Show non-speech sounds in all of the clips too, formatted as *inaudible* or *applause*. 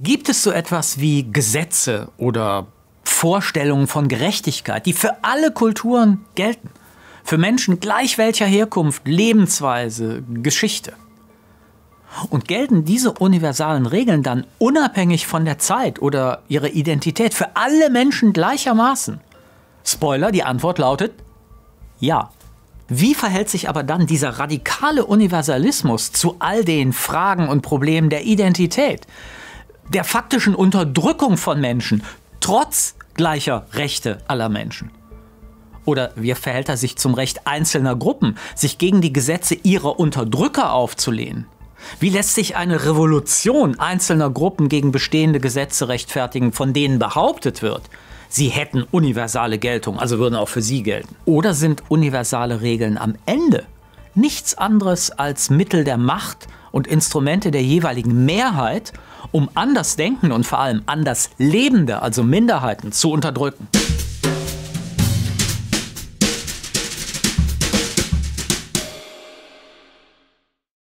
Gibt es so etwas wie Gesetze oder Vorstellungen von Gerechtigkeit, die für alle Kulturen gelten? Für Menschen gleich welcher Herkunft, Lebensweise, Geschichte? Und gelten diese universalen Regeln dann unabhängig von der Zeit oder ihrer Identität für alle Menschen gleichermaßen? Spoiler, die Antwort lautet ja. Wie verhält sich aber dann dieser radikale Universalismus zu all den Fragen und Problemen der Identität? der faktischen Unterdrückung von Menschen, trotz gleicher Rechte aller Menschen? Oder wie verhält er sich zum Recht einzelner Gruppen, sich gegen die Gesetze ihrer Unterdrücker aufzulehnen? Wie lässt sich eine Revolution einzelner Gruppen gegen bestehende Gesetze rechtfertigen, von denen behauptet wird, sie hätten universale Geltung, also würden auch für sie gelten? Oder sind universale Regeln am Ende nichts anderes als Mittel der Macht und Instrumente der jeweiligen Mehrheit, um Andersdenken und vor allem Anderslebende, also Minderheiten, zu unterdrücken.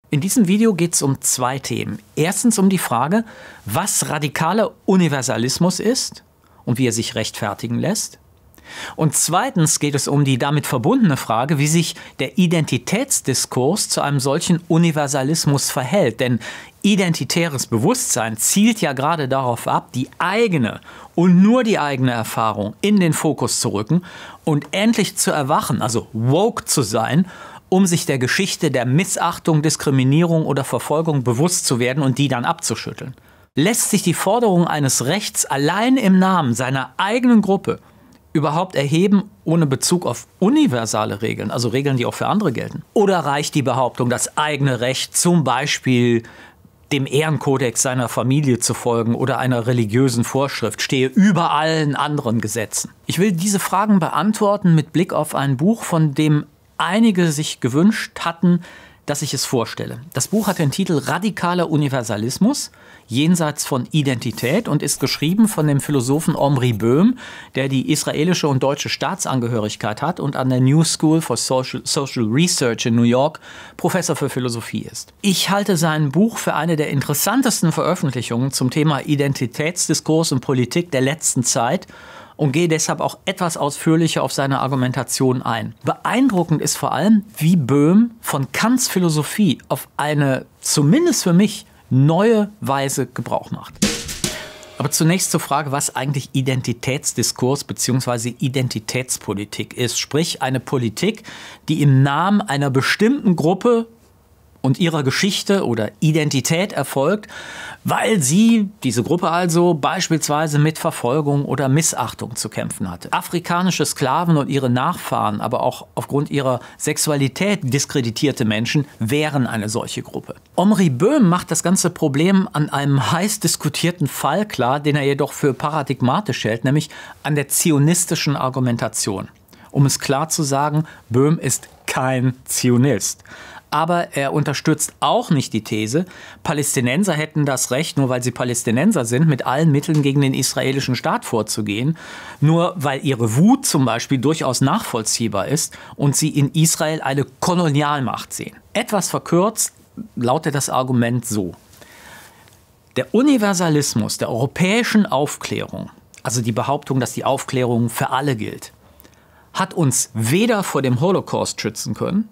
In diesem Video geht es um zwei Themen. Erstens um die Frage, was radikaler Universalismus ist und wie er sich rechtfertigen lässt. Und zweitens geht es um die damit verbundene Frage, wie sich der Identitätsdiskurs zu einem solchen Universalismus verhält. Denn identitäres Bewusstsein zielt ja gerade darauf ab, die eigene und nur die eigene Erfahrung in den Fokus zu rücken und endlich zu erwachen, also woke zu sein um sich der Geschichte der Missachtung, Diskriminierung oder Verfolgung bewusst zu werden und die dann abzuschütteln. Lässt sich die Forderung eines Rechts allein im Namen seiner eigenen Gruppe überhaupt erheben ohne Bezug auf universale Regeln, also Regeln, die auch für andere gelten? Oder reicht die Behauptung, das eigene Recht zum Beispiel dem Ehrenkodex seiner Familie zu folgen oder einer religiösen Vorschrift stehe über allen anderen Gesetzen? Ich will diese Fragen beantworten mit Blick auf ein Buch, von dem einige sich gewünscht hatten, dass ich es vorstelle. Das Buch hat den Titel Radikaler Universalismus jenseits von Identität und ist geschrieben von dem Philosophen Omri Böhm, der die israelische und deutsche Staatsangehörigkeit hat und an der New School for Social, Social Research in New York Professor für Philosophie ist. Ich halte sein Buch für eine der interessantesten Veröffentlichungen zum Thema Identitätsdiskurs und Politik der letzten Zeit und gehe deshalb auch etwas ausführlicher auf seine Argumentation ein. Beeindruckend ist vor allem, wie Böhm von Kants Philosophie auf eine zumindest für mich neue Weise Gebrauch macht. Aber zunächst zur Frage, was eigentlich Identitätsdiskurs bzw. Identitätspolitik ist. Sprich, eine Politik, die im Namen einer bestimmten Gruppe und ihrer Geschichte oder Identität erfolgt, weil sie, diese Gruppe also, beispielsweise mit Verfolgung oder Missachtung zu kämpfen hatte. Afrikanische Sklaven und ihre Nachfahren, aber auch aufgrund ihrer Sexualität diskreditierte Menschen wären eine solche Gruppe. Omri Böhm macht das ganze Problem an einem heiß diskutierten Fall klar, den er jedoch für paradigmatisch hält, nämlich an der zionistischen Argumentation. Um es klar zu sagen, Böhm ist kein Zionist. Aber er unterstützt auch nicht die These, Palästinenser hätten das Recht, nur weil sie Palästinenser sind, mit allen Mitteln gegen den israelischen Staat vorzugehen. Nur weil ihre Wut zum Beispiel durchaus nachvollziehbar ist und sie in Israel eine Kolonialmacht sehen. Etwas verkürzt lautet das Argument so. Der Universalismus der europäischen Aufklärung, also die Behauptung, dass die Aufklärung für alle gilt, hat uns weder vor dem Holocaust schützen können,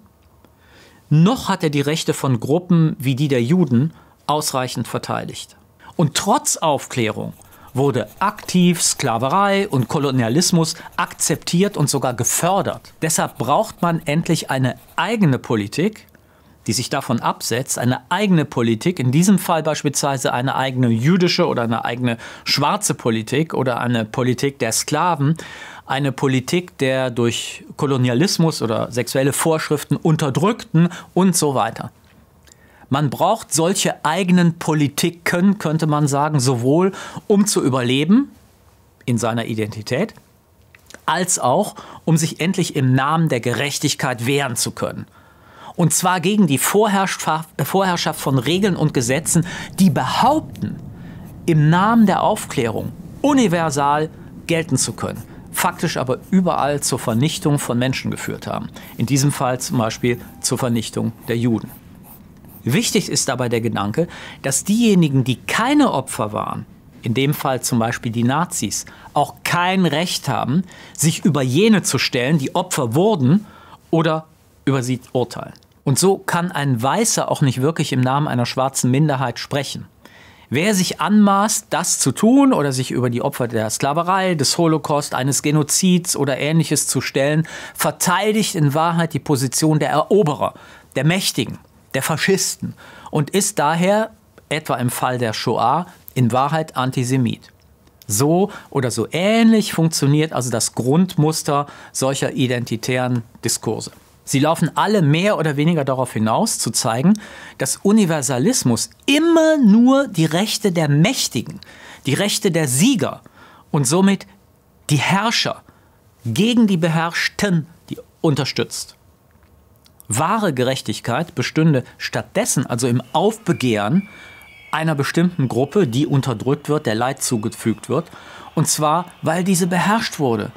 noch hat er die Rechte von Gruppen wie die der Juden ausreichend verteidigt. Und trotz Aufklärung wurde aktiv Sklaverei und Kolonialismus akzeptiert und sogar gefördert. Deshalb braucht man endlich eine eigene Politik, die sich davon absetzt, eine eigene Politik, in diesem Fall beispielsweise eine eigene jüdische oder eine eigene schwarze Politik oder eine Politik der Sklaven, eine Politik der durch Kolonialismus oder sexuelle Vorschriften unterdrückten und so weiter. Man braucht solche eigenen Politiken, könnte man sagen, sowohl um zu überleben in seiner Identität, als auch um sich endlich im Namen der Gerechtigkeit wehren zu können. Und zwar gegen die Vorherrschaft von Regeln und Gesetzen, die behaupten, im Namen der Aufklärung universal gelten zu können faktisch aber überall zur Vernichtung von Menschen geführt haben. In diesem Fall zum Beispiel zur Vernichtung der Juden. Wichtig ist dabei der Gedanke, dass diejenigen, die keine Opfer waren, in dem Fall zum Beispiel die Nazis, auch kein Recht haben, sich über jene zu stellen, die Opfer wurden oder über sie urteilen. Und so kann ein Weißer auch nicht wirklich im Namen einer schwarzen Minderheit sprechen. Wer sich anmaßt, das zu tun oder sich über die Opfer der Sklaverei, des Holocaust, eines Genozids oder ähnliches zu stellen, verteidigt in Wahrheit die Position der Eroberer, der Mächtigen, der Faschisten und ist daher, etwa im Fall der Shoah, in Wahrheit Antisemit. So oder so ähnlich funktioniert also das Grundmuster solcher identitären Diskurse. Sie laufen alle mehr oder weniger darauf hinaus, zu zeigen, dass Universalismus immer nur die Rechte der Mächtigen, die Rechte der Sieger und somit die Herrscher gegen die Beherrschten die unterstützt. Wahre Gerechtigkeit bestünde stattdessen also im Aufbegehren einer bestimmten Gruppe, die unterdrückt wird, der Leid zugefügt wird, und zwar weil diese beherrscht wurde,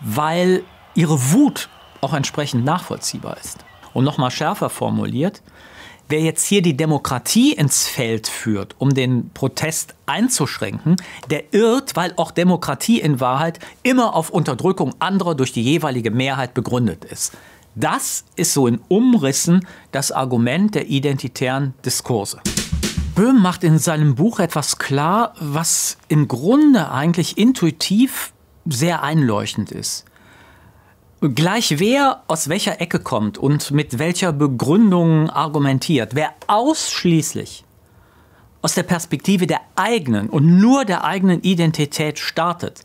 weil ihre Wut auch entsprechend nachvollziehbar ist. Und nochmal schärfer formuliert, wer jetzt hier die Demokratie ins Feld führt, um den Protest einzuschränken, der irrt, weil auch Demokratie in Wahrheit immer auf Unterdrückung anderer durch die jeweilige Mehrheit begründet ist. Das ist so in Umrissen das Argument der identitären Diskurse. Böhm macht in seinem Buch etwas klar, was im Grunde eigentlich intuitiv sehr einleuchtend ist. Gleich wer aus welcher Ecke kommt und mit welcher Begründung argumentiert, wer ausschließlich aus der Perspektive der eigenen und nur der eigenen Identität startet,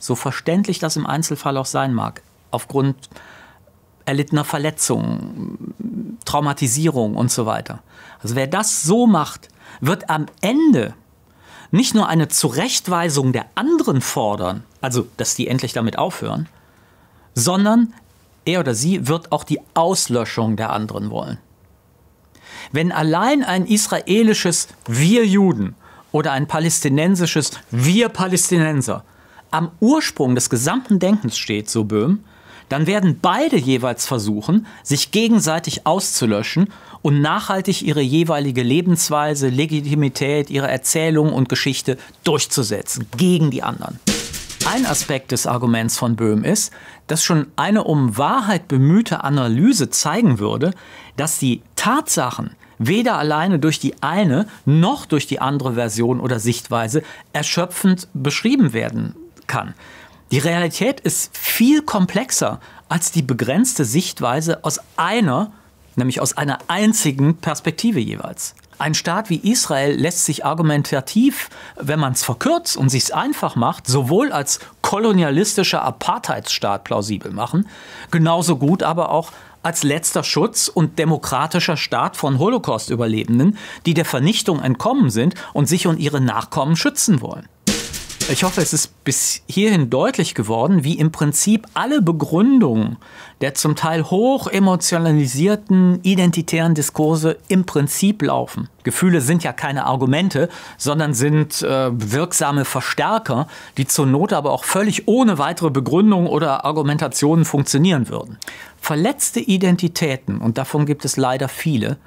so verständlich das im Einzelfall auch sein mag, aufgrund erlittener Verletzungen, Traumatisierung und so weiter. Also wer das so macht, wird am Ende nicht nur eine Zurechtweisung der anderen fordern, also dass die endlich damit aufhören, sondern er oder sie wird auch die Auslöschung der anderen wollen. Wenn allein ein israelisches Wir Juden oder ein palästinensisches Wir Palästinenser am Ursprung des gesamten Denkens steht, so Böhm, dann werden beide jeweils versuchen, sich gegenseitig auszulöschen und nachhaltig ihre jeweilige Lebensweise, Legitimität, ihre Erzählung und Geschichte durchzusetzen gegen die anderen. Ein Aspekt des Arguments von Böhm ist, dass schon eine um Wahrheit bemühte Analyse zeigen würde, dass die Tatsachen weder alleine durch die eine noch durch die andere Version oder Sichtweise erschöpfend beschrieben werden kann. Die Realität ist viel komplexer als die begrenzte Sichtweise aus einer, nämlich aus einer einzigen Perspektive jeweils. Ein Staat wie Israel lässt sich argumentativ, wenn man es verkürzt und sich es einfach macht, sowohl als kolonialistischer Apartheidsstaat plausibel machen, genauso gut aber auch als letzter Schutz und demokratischer Staat von Holocaust-Überlebenden, die der Vernichtung entkommen sind und sich und ihre Nachkommen schützen wollen. Ich hoffe, es ist bis hierhin deutlich geworden, wie im Prinzip alle Begründungen der zum Teil hoch emotionalisierten identitären Diskurse im Prinzip laufen. Gefühle sind ja keine Argumente, sondern sind äh, wirksame Verstärker, die zur Not aber auch völlig ohne weitere Begründung oder Argumentationen funktionieren würden. Verletzte Identitäten, und davon gibt es leider viele,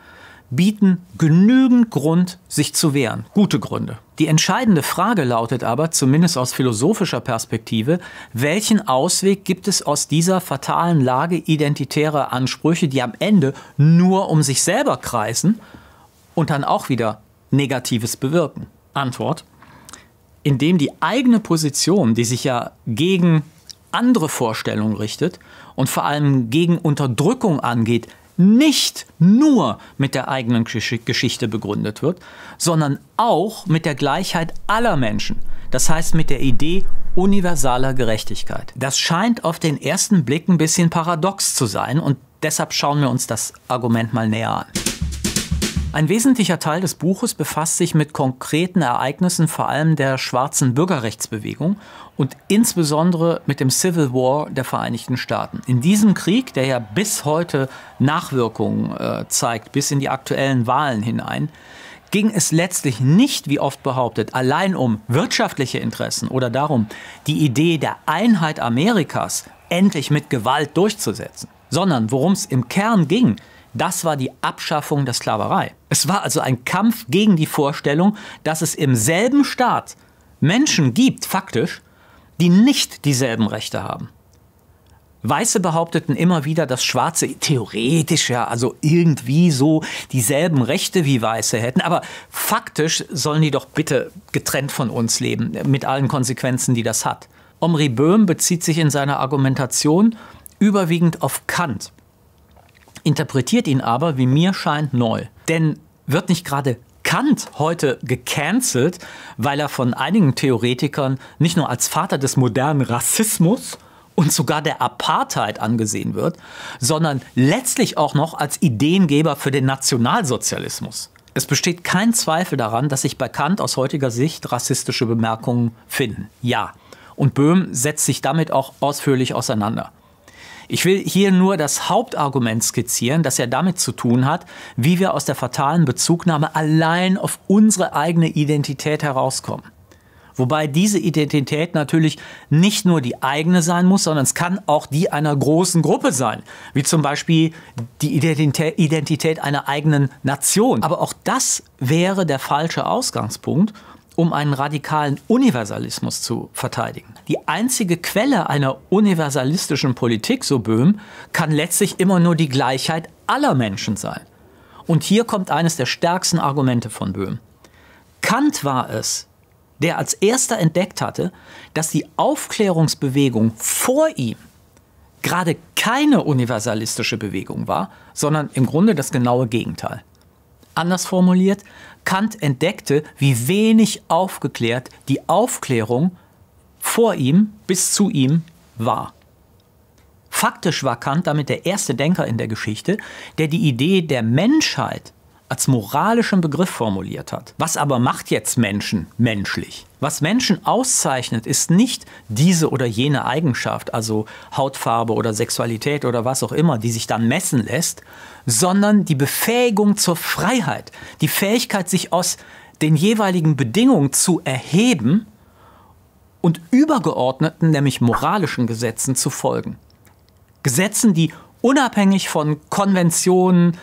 bieten genügend Grund, sich zu wehren. Gute Gründe. Die entscheidende Frage lautet aber, zumindest aus philosophischer Perspektive, welchen Ausweg gibt es aus dieser fatalen Lage identitärer Ansprüche, die am Ende nur um sich selber kreisen und dann auch wieder Negatives bewirken? Antwort. Indem die eigene Position, die sich ja gegen andere Vorstellungen richtet und vor allem gegen Unterdrückung angeht, nicht nur mit der eigenen Geschichte begründet wird, sondern auch mit der Gleichheit aller Menschen, das heißt mit der Idee universaler Gerechtigkeit. Das scheint auf den ersten Blick ein bisschen paradox zu sein und deshalb schauen wir uns das Argument mal näher an. Ein wesentlicher Teil des Buches befasst sich mit konkreten Ereignissen vor allem der schwarzen Bürgerrechtsbewegung und insbesondere mit dem Civil War der Vereinigten Staaten. In diesem Krieg, der ja bis heute Nachwirkungen äh, zeigt, bis in die aktuellen Wahlen hinein, ging es letztlich nicht, wie oft behauptet, allein um wirtschaftliche Interessen oder darum, die Idee der Einheit Amerikas endlich mit Gewalt durchzusetzen, sondern worum es im Kern ging, das war die Abschaffung der Sklaverei. Es war also ein Kampf gegen die Vorstellung, dass es im selben Staat Menschen gibt, faktisch, die nicht dieselben Rechte haben. Weiße behaupteten immer wieder, dass Schwarze theoretisch ja also irgendwie so dieselben Rechte wie Weiße hätten, aber faktisch sollen die doch bitte getrennt von uns leben, mit allen Konsequenzen, die das hat. Omri Böhm bezieht sich in seiner Argumentation überwiegend auf Kant interpretiert ihn aber, wie mir scheint, neu. Denn wird nicht gerade Kant heute gecancelt, weil er von einigen Theoretikern nicht nur als Vater des modernen Rassismus und sogar der Apartheid angesehen wird, sondern letztlich auch noch als Ideengeber für den Nationalsozialismus. Es besteht kein Zweifel daran, dass sich bei Kant aus heutiger Sicht rassistische Bemerkungen finden. Ja. Und Böhm setzt sich damit auch ausführlich auseinander. Ich will hier nur das Hauptargument skizzieren, das ja damit zu tun hat, wie wir aus der fatalen Bezugnahme allein auf unsere eigene Identität herauskommen. Wobei diese Identität natürlich nicht nur die eigene sein muss, sondern es kann auch die einer großen Gruppe sein, wie zum Beispiel die Identität einer eigenen Nation. Aber auch das wäre der falsche Ausgangspunkt um einen radikalen Universalismus zu verteidigen. Die einzige Quelle einer universalistischen Politik, so Böhm, kann letztlich immer nur die Gleichheit aller Menschen sein. Und hier kommt eines der stärksten Argumente von Böhm. Kant war es, der als erster entdeckt hatte, dass die Aufklärungsbewegung vor ihm gerade keine universalistische Bewegung war, sondern im Grunde das genaue Gegenteil. Anders formuliert, Kant entdeckte, wie wenig aufgeklärt die Aufklärung vor ihm bis zu ihm war. Faktisch war Kant damit der erste Denker in der Geschichte, der die Idee der Menschheit als moralischen Begriff formuliert hat. Was aber macht jetzt Menschen menschlich? Was Menschen auszeichnet, ist nicht diese oder jene Eigenschaft, also Hautfarbe oder Sexualität oder was auch immer, die sich dann messen lässt, sondern die Befähigung zur Freiheit, die Fähigkeit, sich aus den jeweiligen Bedingungen zu erheben und übergeordneten, nämlich moralischen Gesetzen zu folgen. Gesetzen, die unabhängig von Konventionen,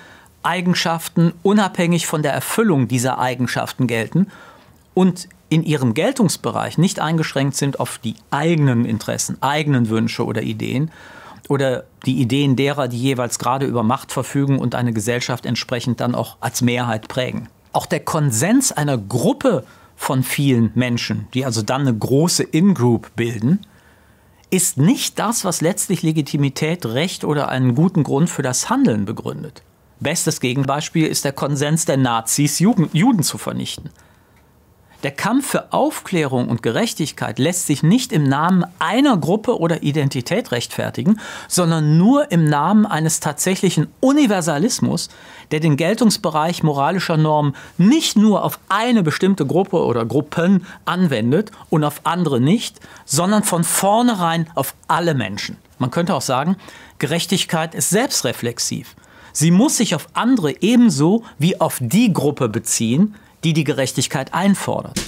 Eigenschaften unabhängig von der Erfüllung dieser Eigenschaften gelten und in ihrem Geltungsbereich nicht eingeschränkt sind auf die eigenen Interessen, eigenen Wünsche oder Ideen oder die Ideen derer, die jeweils gerade über Macht verfügen und eine Gesellschaft entsprechend dann auch als Mehrheit prägen. Auch der Konsens einer Gruppe von vielen Menschen, die also dann eine große In-Group bilden, ist nicht das, was letztlich Legitimität, Recht oder einen guten Grund für das Handeln begründet. Bestes Gegenbeispiel ist der Konsens der Nazis, Jugend, Juden zu vernichten. Der Kampf für Aufklärung und Gerechtigkeit lässt sich nicht im Namen einer Gruppe oder Identität rechtfertigen, sondern nur im Namen eines tatsächlichen Universalismus, der den Geltungsbereich moralischer Normen nicht nur auf eine bestimmte Gruppe oder Gruppen anwendet und auf andere nicht, sondern von vornherein auf alle Menschen. Man könnte auch sagen, Gerechtigkeit ist selbstreflexiv. Sie muss sich auf andere ebenso wie auf die Gruppe beziehen, die die Gerechtigkeit einfordert.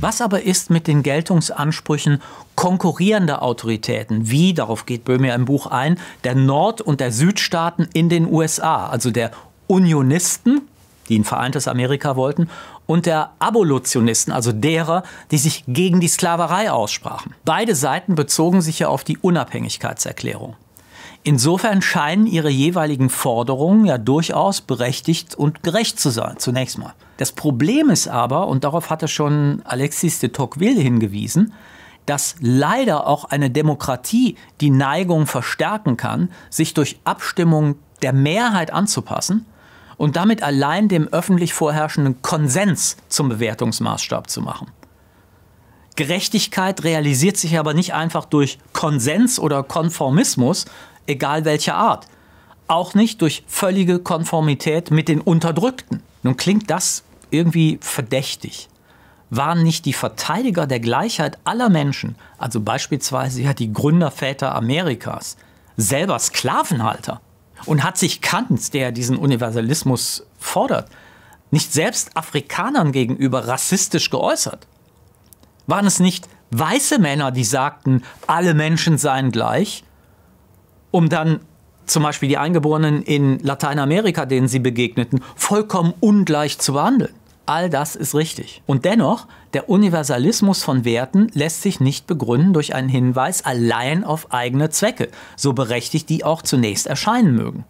Was aber ist mit den Geltungsansprüchen konkurrierender Autoritäten, wie, darauf geht Böhm ja im Buch ein, der Nord- und der Südstaaten in den USA, also der Unionisten, die ein vereintes Amerika wollten, und der Abolitionisten, also derer, die sich gegen die Sklaverei aussprachen. Beide Seiten bezogen sich ja auf die Unabhängigkeitserklärung. Insofern scheinen ihre jeweiligen Forderungen ja durchaus berechtigt und gerecht zu sein, zunächst mal. Das Problem ist aber, und darauf hatte schon Alexis de Tocqueville hingewiesen, dass leider auch eine Demokratie die Neigung verstärken kann, sich durch Abstimmung der Mehrheit anzupassen und damit allein dem öffentlich vorherrschenden Konsens zum Bewertungsmaßstab zu machen. Gerechtigkeit realisiert sich aber nicht einfach durch Konsens oder Konformismus, egal welcher Art. Auch nicht durch völlige Konformität mit den Unterdrückten. Nun klingt das irgendwie verdächtig. Waren nicht die Verteidiger der Gleichheit aller Menschen, also beispielsweise ja die Gründerväter Amerikas, selber Sklavenhalter? Und hat sich Kant, der diesen Universalismus fordert, nicht selbst Afrikanern gegenüber rassistisch geäußert? Waren es nicht weiße Männer, die sagten, alle Menschen seien gleich um dann zum Beispiel die Eingeborenen in Lateinamerika, denen sie begegneten, vollkommen ungleich zu behandeln. All das ist richtig. Und dennoch, der Universalismus von Werten lässt sich nicht begründen durch einen Hinweis allein auf eigene Zwecke, so berechtigt die auch zunächst erscheinen mögen.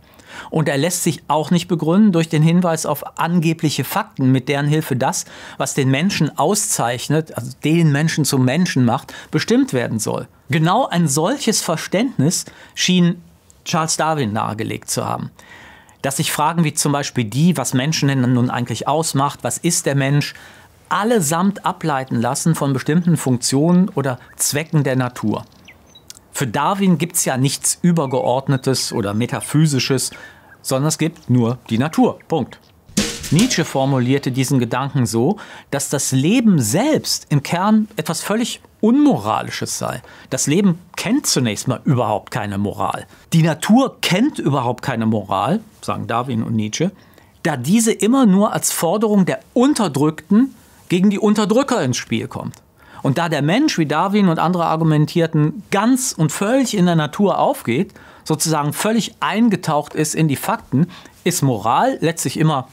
Und er lässt sich auch nicht begründen durch den Hinweis auf angebliche Fakten, mit deren Hilfe das, was den Menschen auszeichnet, also den Menschen zum Menschen macht, bestimmt werden soll. Genau ein solches Verständnis schien Charles Darwin nahegelegt zu haben. Dass sich Fragen wie zum Beispiel die, was Menschen denn nun eigentlich ausmacht, was ist der Mensch, allesamt ableiten lassen von bestimmten Funktionen oder Zwecken der Natur. Für Darwin gibt es ja nichts Übergeordnetes oder Metaphysisches, sondern es gibt nur die Natur. Punkt. Nietzsche formulierte diesen Gedanken so, dass das Leben selbst im Kern etwas völlig Unmoralisches sei. Das Leben kennt zunächst mal überhaupt keine Moral. Die Natur kennt überhaupt keine Moral, sagen Darwin und Nietzsche, da diese immer nur als Forderung der Unterdrückten gegen die Unterdrücker ins Spiel kommt. Und da der Mensch, wie Darwin und andere argumentierten, ganz und völlig in der Natur aufgeht, sozusagen völlig eingetaucht ist in die Fakten, ist Moral letztlich immer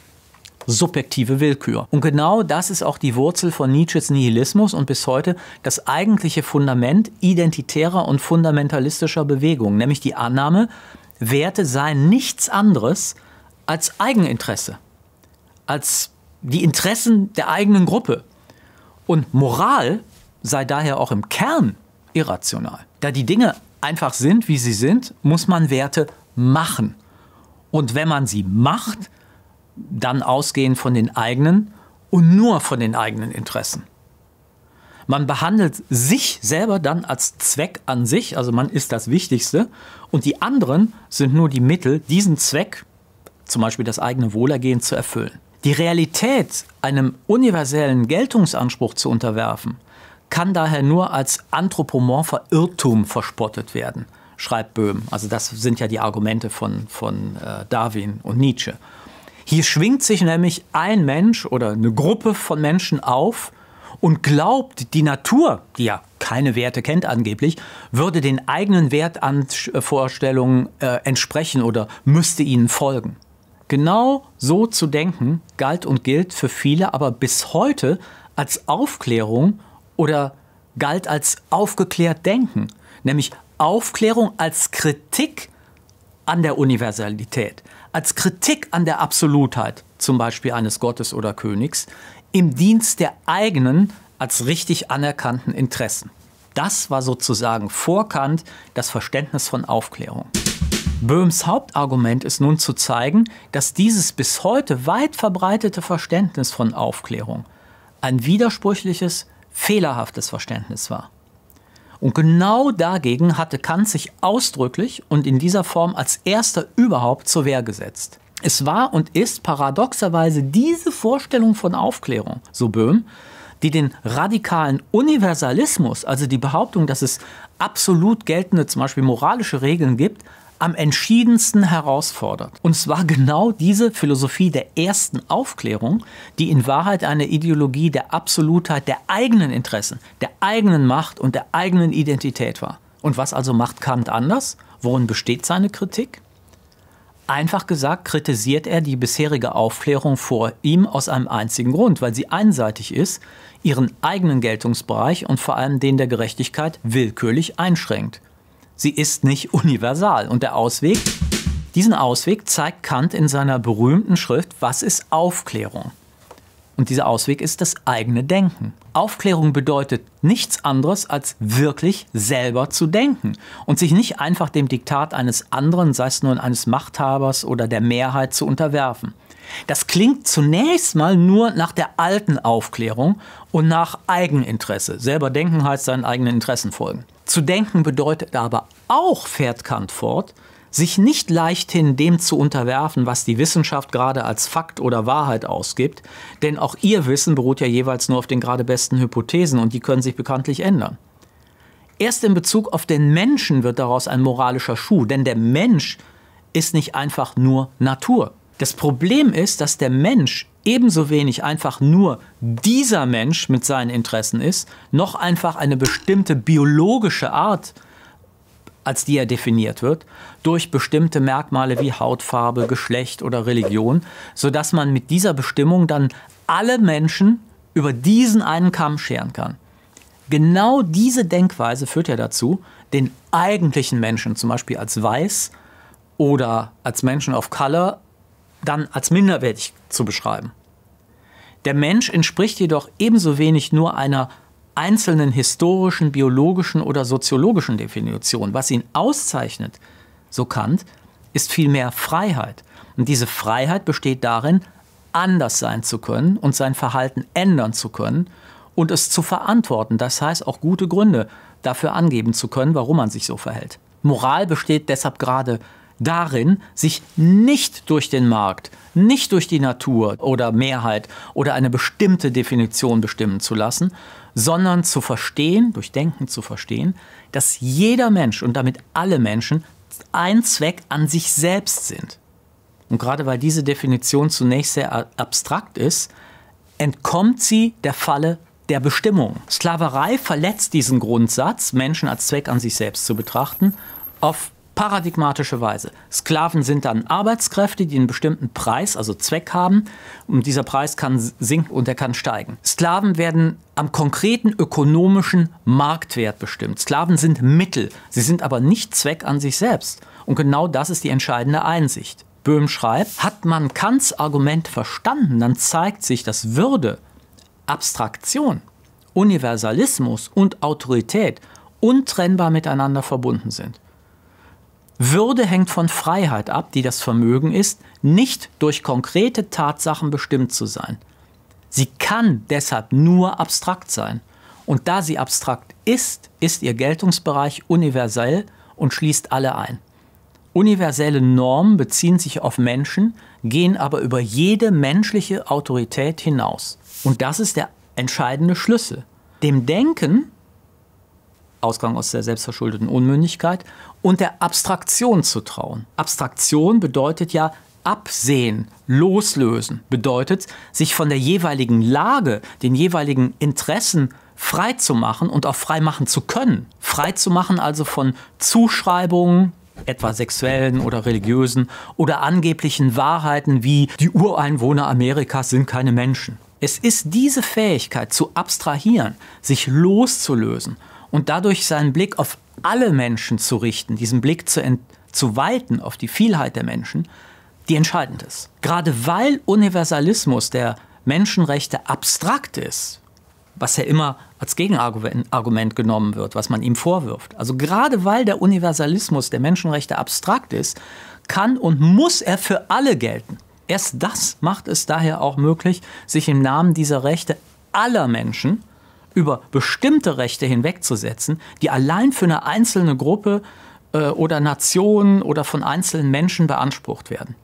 subjektive Willkür. Und genau das ist auch die Wurzel von Nietzsches Nihilismus und bis heute das eigentliche Fundament identitärer und fundamentalistischer Bewegungen, nämlich die Annahme, Werte seien nichts anderes als Eigeninteresse, als die Interessen der eigenen Gruppe. Und Moral sei daher auch im Kern irrational. Da die Dinge einfach sind, wie sie sind, muss man Werte machen. Und wenn man sie macht, dann ausgehend von den eigenen und nur von den eigenen Interessen. Man behandelt sich selber dann als Zweck an sich, also man ist das Wichtigste, und die anderen sind nur die Mittel, diesen Zweck, zum Beispiel das eigene Wohlergehen, zu erfüllen. Die Realität einem universellen Geltungsanspruch zu unterwerfen, kann daher nur als anthropomorpher Irrtum verspottet werden, schreibt Böhm. Also das sind ja die Argumente von, von äh, Darwin und Nietzsche. Hier schwingt sich nämlich ein Mensch oder eine Gruppe von Menschen auf und glaubt, die Natur, die ja keine Werte kennt angeblich, würde den eigenen Wertvorstellungen äh, entsprechen oder müsste ihnen folgen. Genau so zu denken galt und gilt für viele aber bis heute als Aufklärung oder galt als aufgeklärt denken, nämlich Aufklärung als Kritik an der Universalität, als Kritik an der Absolutheit, zum Beispiel eines Gottes oder Königs, im Dienst der eigenen, als richtig anerkannten Interessen. Das war sozusagen vor Kant das Verständnis von Aufklärung. Böhms Hauptargument ist nun zu zeigen, dass dieses bis heute weit verbreitete Verständnis von Aufklärung ein widersprüchliches, fehlerhaftes Verständnis war. Und genau dagegen hatte Kant sich ausdrücklich und in dieser Form als erster überhaupt zur Wehr gesetzt. Es war und ist paradoxerweise diese Vorstellung von Aufklärung, so Böhm, die den radikalen Universalismus, also die Behauptung, dass es absolut geltende, zum Beispiel moralische Regeln gibt, am entschiedensten herausfordert. Und zwar genau diese Philosophie der ersten Aufklärung, die in Wahrheit eine Ideologie der Absolutheit der eigenen Interessen, der eigenen Macht und der eigenen Identität war. Und was also macht Kant anders? Worin besteht seine Kritik? Einfach gesagt kritisiert er die bisherige Aufklärung vor ihm aus einem einzigen Grund, weil sie einseitig ist, ihren eigenen Geltungsbereich und vor allem den der Gerechtigkeit willkürlich einschränkt Sie ist nicht universal. Und der Ausweg? Diesen Ausweg zeigt Kant in seiner berühmten Schrift Was ist Aufklärung? Und dieser Ausweg ist das eigene Denken. Aufklärung bedeutet nichts anderes, als wirklich selber zu denken und sich nicht einfach dem Diktat eines anderen, sei es nun eines Machthabers oder der Mehrheit, zu unterwerfen. Das klingt zunächst mal nur nach der alten Aufklärung und nach Eigeninteresse. Selber denken heißt seinen eigenen Interessen folgen. Zu denken bedeutet aber auch, fährt Kant fort, sich nicht leichthin dem zu unterwerfen, was die Wissenschaft gerade als Fakt oder Wahrheit ausgibt, denn auch ihr Wissen beruht ja jeweils nur auf den gerade besten Hypothesen und die können sich bekanntlich ändern. Erst in Bezug auf den Menschen wird daraus ein moralischer Schuh, denn der Mensch ist nicht einfach nur Natur. Das Problem ist, dass der Mensch ebenso wenig einfach nur dieser Mensch mit seinen Interessen ist, noch einfach eine bestimmte biologische Art, als die er definiert wird, durch bestimmte Merkmale wie Hautfarbe, Geschlecht oder Religion, sodass man mit dieser Bestimmung dann alle Menschen über diesen einen Kamm scheren kann. Genau diese Denkweise führt ja dazu, den eigentlichen Menschen zum Beispiel als weiß oder als Menschen of Color dann als minderwertig zu beschreiben. Der Mensch entspricht jedoch ebenso wenig nur einer einzelnen historischen, biologischen oder soziologischen Definition. Was ihn auszeichnet, so Kant, ist vielmehr Freiheit. Und diese Freiheit besteht darin, anders sein zu können und sein Verhalten ändern zu können und es zu verantworten. Das heißt, auch gute Gründe dafür angeben zu können, warum man sich so verhält. Moral besteht deshalb gerade darin, sich nicht durch den Markt, nicht durch die Natur oder Mehrheit oder eine bestimmte Definition bestimmen zu lassen, sondern zu verstehen, durch Denken zu verstehen, dass jeder Mensch und damit alle Menschen ein Zweck an sich selbst sind. Und gerade weil diese Definition zunächst sehr abstrakt ist, entkommt sie der Falle der Bestimmung. Sklaverei verletzt diesen Grundsatz, Menschen als Zweck an sich selbst zu betrachten, auf paradigmatische Weise. Sklaven sind dann Arbeitskräfte, die einen bestimmten Preis, also Zweck haben. Und dieser Preis kann sinken und er kann steigen. Sklaven werden am konkreten ökonomischen Marktwert bestimmt. Sklaven sind Mittel, sie sind aber nicht Zweck an sich selbst. Und genau das ist die entscheidende Einsicht. Böhm schreibt, hat man Kants Argument verstanden, dann zeigt sich, dass Würde, Abstraktion, Universalismus und Autorität untrennbar miteinander verbunden sind. Würde hängt von Freiheit ab, die das Vermögen ist, nicht durch konkrete Tatsachen bestimmt zu sein. Sie kann deshalb nur abstrakt sein. Und da sie abstrakt ist, ist ihr Geltungsbereich universell und schließt alle ein. Universelle Normen beziehen sich auf Menschen, gehen aber über jede menschliche Autorität hinaus. Und das ist der entscheidende Schlüssel. Dem Denken, Ausgang aus der selbstverschuldeten Unmündigkeit, und der Abstraktion zu trauen. Abstraktion bedeutet ja absehen, loslösen, bedeutet sich von der jeweiligen Lage, den jeweiligen Interessen frei zu machen und auch frei machen zu können. Frei zu machen also von Zuschreibungen, etwa sexuellen oder religiösen oder angeblichen Wahrheiten wie die Ureinwohner Amerikas sind keine Menschen. Es ist diese Fähigkeit zu abstrahieren, sich loszulösen und dadurch seinen Blick auf alle Menschen zu richten, diesen Blick zu, zu weiten auf die Vielheit der Menschen, die entscheidend ist. Gerade weil Universalismus der Menschenrechte abstrakt ist, was ja immer als Gegenargument genommen wird, was man ihm vorwirft. Also gerade weil der Universalismus der Menschenrechte abstrakt ist, kann und muss er für alle gelten. Erst das macht es daher auch möglich, sich im Namen dieser Rechte aller Menschen über bestimmte Rechte hinwegzusetzen, die allein für eine einzelne Gruppe äh, oder Nation oder von einzelnen Menschen beansprucht werden.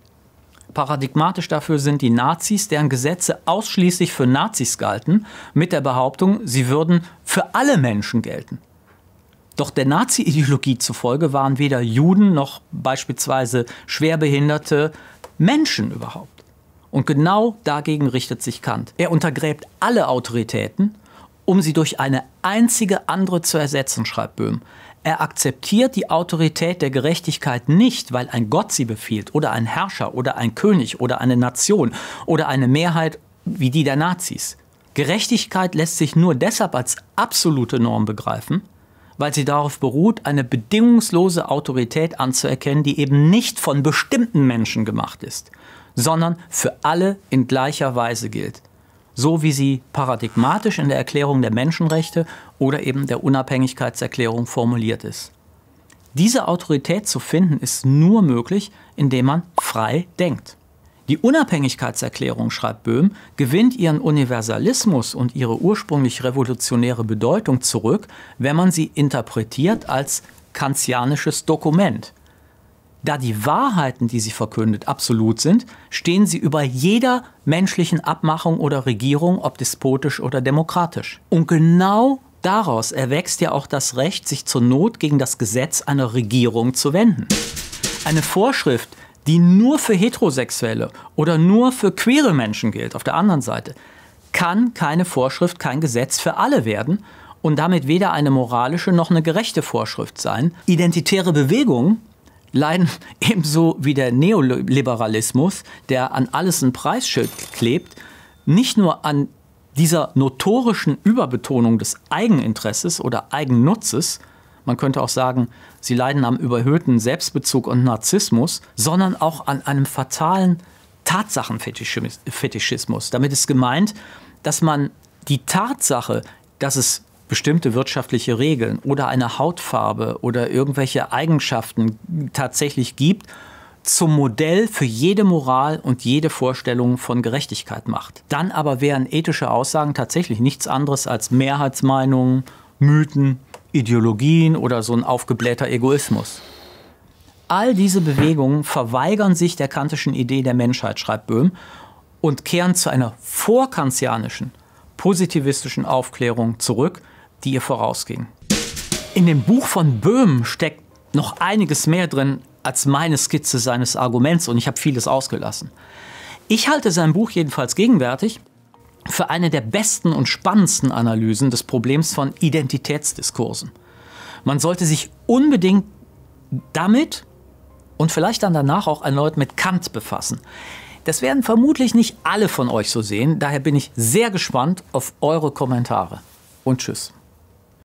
Paradigmatisch dafür sind die Nazis, deren Gesetze ausschließlich für Nazis galten, mit der Behauptung, sie würden für alle Menschen gelten. Doch der Nazi-Ideologie zufolge waren weder Juden noch beispielsweise schwerbehinderte Menschen überhaupt. Und genau dagegen richtet sich Kant. Er untergräbt alle Autoritäten um sie durch eine einzige andere zu ersetzen, schreibt Böhm. Er akzeptiert die Autorität der Gerechtigkeit nicht, weil ein Gott sie befiehlt oder ein Herrscher oder ein König oder eine Nation oder eine Mehrheit wie die der Nazis. Gerechtigkeit lässt sich nur deshalb als absolute Norm begreifen, weil sie darauf beruht, eine bedingungslose Autorität anzuerkennen, die eben nicht von bestimmten Menschen gemacht ist, sondern für alle in gleicher Weise gilt so wie sie paradigmatisch in der Erklärung der Menschenrechte oder eben der Unabhängigkeitserklärung formuliert ist. Diese Autorität zu finden ist nur möglich, indem man frei denkt. Die Unabhängigkeitserklärung, schreibt Böhm, gewinnt ihren Universalismus und ihre ursprünglich revolutionäre Bedeutung zurück, wenn man sie interpretiert als kantianisches Dokument, da die Wahrheiten, die sie verkündet, absolut sind, stehen sie über jeder menschlichen Abmachung oder Regierung, ob despotisch oder demokratisch. Und genau daraus erwächst ja auch das Recht, sich zur Not gegen das Gesetz einer Regierung zu wenden. Eine Vorschrift, die nur für Heterosexuelle oder nur für queere Menschen gilt, auf der anderen Seite, kann keine Vorschrift, kein Gesetz für alle werden und damit weder eine moralische noch eine gerechte Vorschrift sein. Identitäre Bewegungen leiden *laughs* ebenso wie der Neoliberalismus, der an alles ein Preisschild klebt, nicht nur an dieser notorischen Überbetonung des Eigeninteresses oder Eigennutzes, man könnte auch sagen, sie leiden am überhöhten Selbstbezug und Narzissmus, sondern auch an einem fatalen Tatsachenfetischismus. Damit ist gemeint, dass man die Tatsache, dass es bestimmte wirtschaftliche Regeln oder eine Hautfarbe oder irgendwelche Eigenschaften tatsächlich gibt, zum Modell für jede Moral und jede Vorstellung von Gerechtigkeit macht. Dann aber wären ethische Aussagen tatsächlich nichts anderes als Mehrheitsmeinungen, Mythen, Ideologien oder so ein aufgeblähter Egoismus. All diese Bewegungen verweigern sich der kantischen Idee der Menschheit, schreibt Böhm, und kehren zu einer vorkantianischen, positivistischen Aufklärung zurück, die ihr vorausging. In dem Buch von Böhm steckt noch einiges mehr drin als meine Skizze seines Arguments und ich habe vieles ausgelassen. Ich halte sein Buch jedenfalls gegenwärtig für eine der besten und spannendsten Analysen des Problems von Identitätsdiskursen. Man sollte sich unbedingt damit und vielleicht dann danach auch erneut mit Kant befassen. Das werden vermutlich nicht alle von euch so sehen, daher bin ich sehr gespannt auf eure Kommentare. Und tschüss.